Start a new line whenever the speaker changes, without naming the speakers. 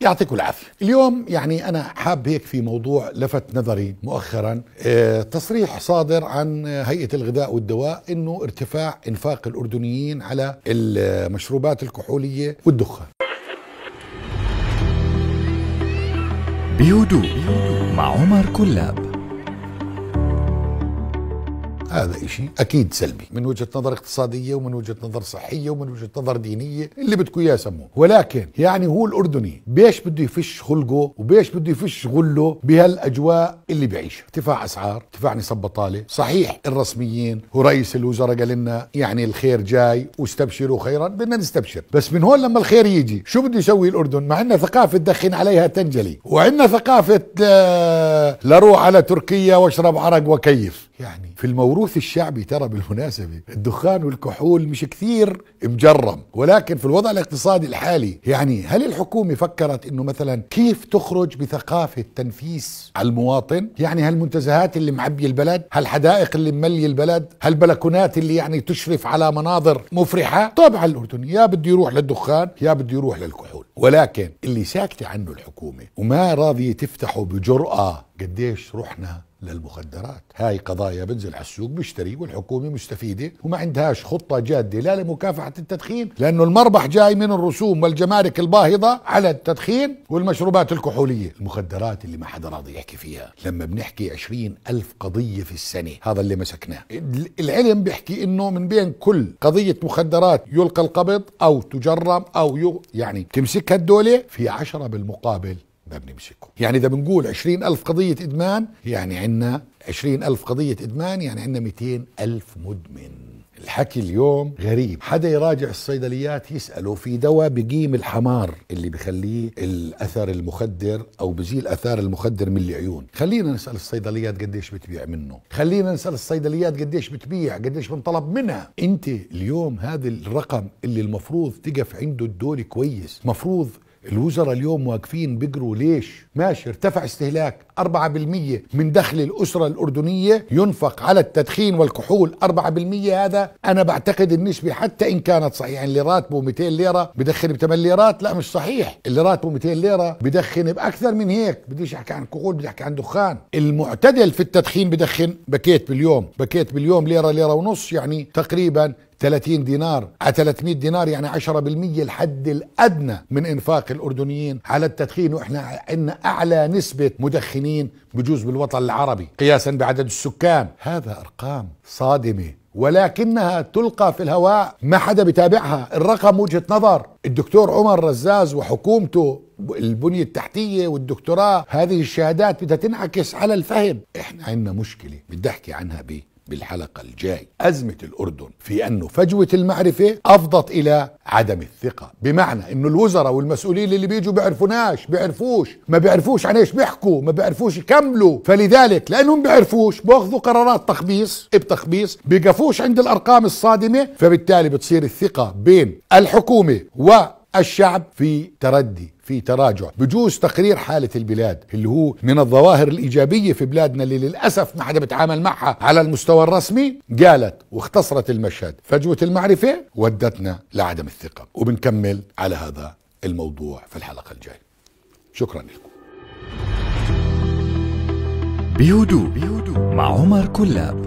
يعطيكم العافية اليوم يعني أنا حاب هيك في موضوع لفت نظري مؤخرا آه، تصريح صادر عن هيئة الغذاء والدواء أنه ارتفاع إنفاق الأردنيين على المشروبات الكحولية والدخان بهدوء مع عمر كلاب هذا إشي أكيد سلبي من وجهة نظر اقتصادية ومن وجهة نظر صحية ومن وجهة نظر دينية اللي بدكم إياه سموه ولكن يعني هو الأردني بيش بده يفش خلقه وبيش بده يفش غله بهالأجواء اللي بيعيشها ارتفاع أسعار ارتفاع نسب بطالة صحيح الرسميين ورئيس الوزراء قال لنا يعني الخير جاي واستبشروا خيرا بدنا نستبشر بس من هون لما الخير يجي شو بده يسوي الأردن مع عندنا ثقافة دخن عليها تنجلي وعندنا ثقافة آه، لروح على تركيا واشرب عرق وكيف يعني في الموروث الشعبي ترى بالمناسبة الدخان والكحول مش كثير مجرم ولكن في الوضع الاقتصادي الحالي يعني هل الحكومة فكرت انه مثلا كيف تخرج بثقافة تنفيس على المواطن يعني هالمنتزهات اللي معبي البلد هالحدائق اللي ملي البلد هالبلكونات اللي يعني تشرف على مناظر مفرحة طبعا الأردن يا بده يروح للدخان يا بده يروح للكحول ولكن اللي ساكتة عنه الحكومة وما راضية تفتحه بجرأة قديش رحنا للمخدرات هاي قضايا بنزل على السوق بيشتري والحكومة مستفيدة وما عندهاش خطة جادة لا لمكافحة التدخين لأنه المربح جاي من الرسوم والجمارك الباهظة على التدخين والمشروبات الكحولية المخدرات اللي ما حدا راضي يحكي فيها لما بنحكي عشرين ألف قضية في السنة هذا اللي مسكناه العلم بيحكي أنه من بين كل قضية مخدرات يلقى القبض أو تجرم أو يو يعني تمسكها الدولة في عشرة بالمقابل ما بنمسكه يعني إذا بنقول عشرين ألف قضية إدمان يعني عنا عشرين ألف قضية إدمان يعني عنا ميتين ألف مدمن الحكي اليوم غريب حدا يراجع الصيدليات يسأله في دواء بقيم الحمار اللي بخليه الأثر المخدر أو بزيل أثار المخدر من العيون خلينا نسأل الصيدليات قديش بتبيع منه خلينا نسأل الصيدليات قديش بتبيع قديش بنطلب منها أنت اليوم هذا الرقم اللي المفروض تقف عنده الدول كويس مفروض الوزراء اليوم واقفين بيجروا ليش ماشي ارتفع استهلاك 4% من دخل الأسرة الأردنية ينفق على التدخين والكحول 4% هذا أنا بعتقد النسبة حتى إن كانت صحيح يعني اللي راتبه 200 ليرة بدخن ب 8 ليرات لا مش صحيح اللي راتبه 200 ليرة بدخن بأكثر من هيك بديش أحكي عن كحول بدي أحكي عن دخان المعتدل في التدخين بدخن باكيت باليوم باكيت باليوم ليرة ليرة ونص يعني تقريبا 30 دينار على 300 دينار يعني 10% الحد الادنى من انفاق الاردنيين على التدخين واحنا عندنا اعلى نسبه مدخنين بجوز بالوطن العربي قياسا بعدد السكان هذا ارقام صادمه ولكنها تلقى في الهواء ما حدا بتابعها الرقم وجهة نظر الدكتور عمر رزاز وحكومته البنية التحتية والدكتوراه هذه الشهادات بدها تنعكس على الفهم احنا عندنا مشكلة بدي احكي عنها بيه بالحلقة الجاي أزمة الأردن في أنه فجوة المعرفة أفضت إلى عدم الثقة بمعنى أنه الوزراء والمسؤولين اللي بيجوا بيعرفوناش بيعرفوش ما بيعرفوش عن ايش بيحكوا ما بيعرفوش يكملوا فلذلك لأنهم بيعرفوش بياخذوا قرارات تخبيص بتخبيص بيقفوش عند الأرقام الصادمة فبالتالي بتصير الثقة بين الحكومة والشعب في تردي في تراجع بجوز تقرير حالة البلاد اللي هو من الظواهر الإيجابية في بلادنا اللي للأسف ما حدا بتعامل معها على المستوى الرسمي قالت واختصرت المشهد فجوة المعرفة ودتنا لعدم الثقة وبنكمل على هذا الموضوع في الحلقة الجاية شكرا لكم بهدوء مع عمر كلاب